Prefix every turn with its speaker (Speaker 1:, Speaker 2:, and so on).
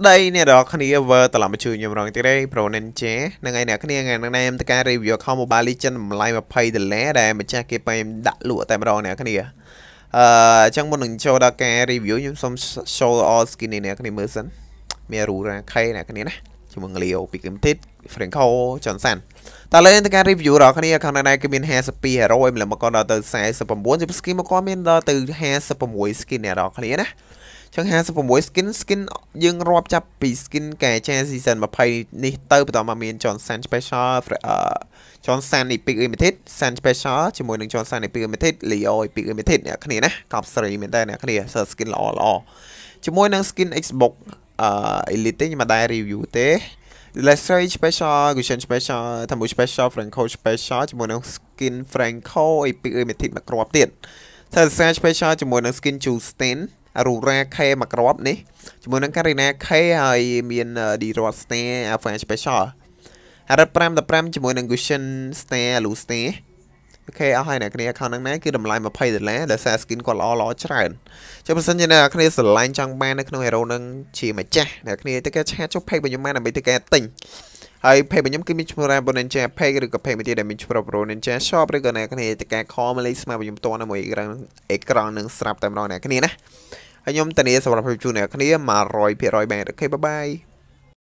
Speaker 1: ស្ដីអ្នកនរគ្នាវើត្រឡប់មកជួយខ្ញុំរងទៀតទេ Pro Ninja នឹងឯអ្នកគ្នាថ្ងៃនេះខ្ញុំធ្វើការ review account Mobile Legend តម្លៃ20ដុល្លារដែលម្ចាស់គេបែរដាក់លក់តែម្ដងអ្នកគ្នាអឺអញ្ចឹងមុននឹងចូលដល់ការ review ខ្ញុំសូម show all skin នេះអ្នកគ្នាមើលសិនមាន Rura K អ្នកគ្នាណាជាមួយ Leo Pick Limited Franco Johnson តើលើនឹងការ review របស់គ្នា account ណែគឺមាន52ហេរ៉ូឯម្លឹងមកគាត់ដល់ទៅ49ជា skin មកគាត់មានដល់ទៅ56 skin អ្នកនរគ្នាណាចឹង56 skin skin យើងរាប់ចាប់ពី skin កែចា season 20នេះទៅបន្តមកមាន Johnson Special អឺ Johnson Epic Limited Sun Special ជាមួយនឹង Johnson Epic Limited Leo Epic Limited អ្នកគ្នាណាកប់ស្រីមែនតើអ្នកគ្នា skin ល្អល្អជាមួយនឹង skin Xbox អឺ Elite ទេខ្ញុំមិនដែរ review ទេ Lesser Special, Gusion Special, Tamu Special, Franco Special ជាមួយនឹង skin Franco Epic Limited មួយគ្រាប់ទៀត Sensation Special ជាមួយនឹង skin Jules Stain រូរ៉ា K មួយគ្រាប់នេះជាមួយនឹង Karina K ហើយមាន Dirot Snare Alpha Special 5515ជាមួយនឹង Gushin Snare Alu Snare អូខេអស់ហើយអ្នកគ្នា account ហ្នឹងណាគឺតម្លៃ20ដុល្លារដែលសារ skin គាត់ល្អល្អច្រើនចឹងបើសិនជាអ្នកគ្នាស្រឡាញ់ចង់បាននៅក្នុង hero ហ្នឹងជាម្ចាស់អ្នកគ្នាទៅកែឆាតចុះ page របស់ខ្ញុំមកដើម្បីទៅកែទិញហើយ page របស់ខ្ញុំគឺមានឈ្មោះ Rambo Ninja page ឬក៏ page មួយទៀតដែលមានឈ្មោះ Rambo Ninja shop ឬក៏អ្នកគ្នាទៅកែ call មកលេខស្មើរបស់ខ្ញុំតនៅមួយអេក្រង់អេក្រង់នឹងស្រាប់តែម្ដងអ្នកគ្នាណាហើយខ្ញុំធានាសម្រាប់ភាពជូនអ្នកគ្នា100%បែបអូខេបាយបាយ